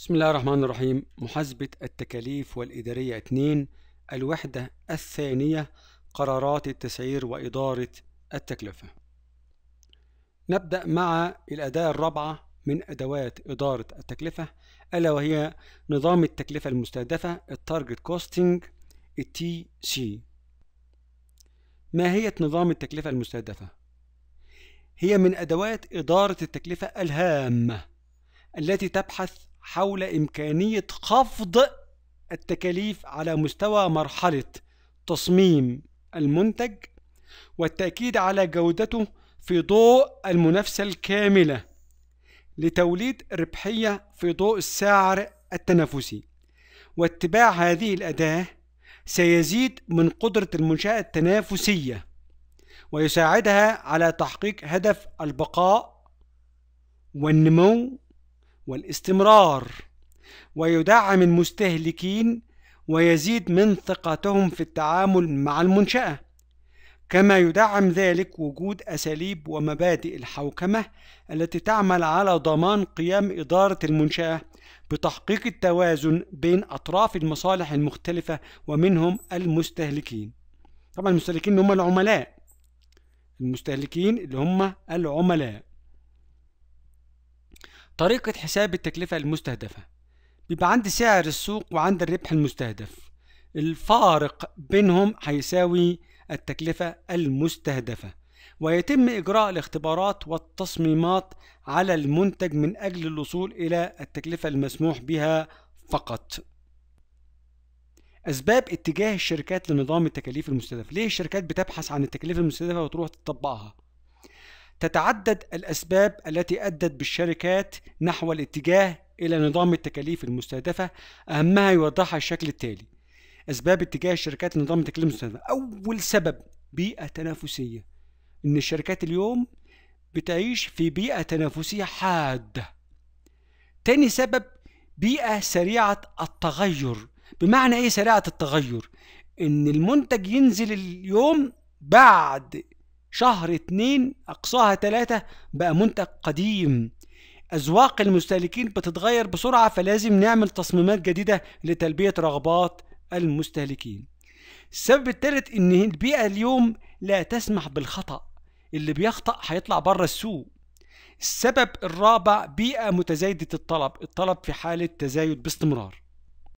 بسم الله الرحمن الرحيم محاسبة التكاليف والإدارية 2 الوحدة الثانية قرارات التسعير وإدارة التكلفة نبدأ مع الأداة الرابعة من أدوات إدارة التكلفة ألا وهي نظام التكلفة المستهدفة التارجت كوستنج التي سي هي نظام التكلفة المستهدفة هي من أدوات إدارة التكلفة الهامة التي تبحث حول إمكانية خفض التكاليف على مستوى مرحلة تصميم المنتج والتأكيد على جودته في ضوء المنافسة الكاملة لتوليد ربحية في ضوء السعر التنافسي واتباع هذه الأداة سيزيد من قدرة المنشأة التنافسية ويساعدها على تحقيق هدف البقاء والنمو والاستمرار ويدعم المستهلكين ويزيد من ثقتهم في التعامل مع المنشأة كما يدعم ذلك وجود أساليب ومبادئ الحوكمة التي تعمل على ضمان قيام إدارة المنشأة بتحقيق التوازن بين أطراف المصالح المختلفة ومنهم المستهلكين طبعا المستهلكين هم العملاء المستهلكين اللي هم العملاء طريقة حساب التكلفة المستهدفة بيبقى عندي سعر السوق وعندي الربح المستهدف الفارق بينهم هيساوي التكلفة المستهدفة ويتم إجراء الاختبارات والتصميمات على المنتج من أجل الوصول إلى التكلفة المسموح بها فقط أسباب اتجاه الشركات لنظام التكاليف المستهدفة ليه الشركات بتبحث عن التكلفة المستهدفة وتروح تطبقها تتعدد الأسباب التي أدت بالشركات نحو الاتجاه إلى نظام التكاليف المستهدفة أهمها يوضحها الشكل التالي أسباب اتجاه الشركات لنظام التكاليف المستهدفة أول سبب بيئة تنافسية إن الشركات اليوم بتعيش في بيئة تنافسية حادة تاني سبب بيئة سريعة التغير بمعنى إيه سريعة التغير إن المنتج ينزل اليوم بعد شهر اتنين أقصاها تلاتة بقى منتج قديم أذواق المستهلكين بتتغير بسرعة فلازم نعمل تصميمات جديدة لتلبية رغبات المستهلكين السبب التالت إن البيئة اليوم لا تسمح بالخطأ اللي بيخطأ هيطلع بره السوق السبب الرابع بيئة متزايدة الطلب الطلب في حالة تزايد باستمرار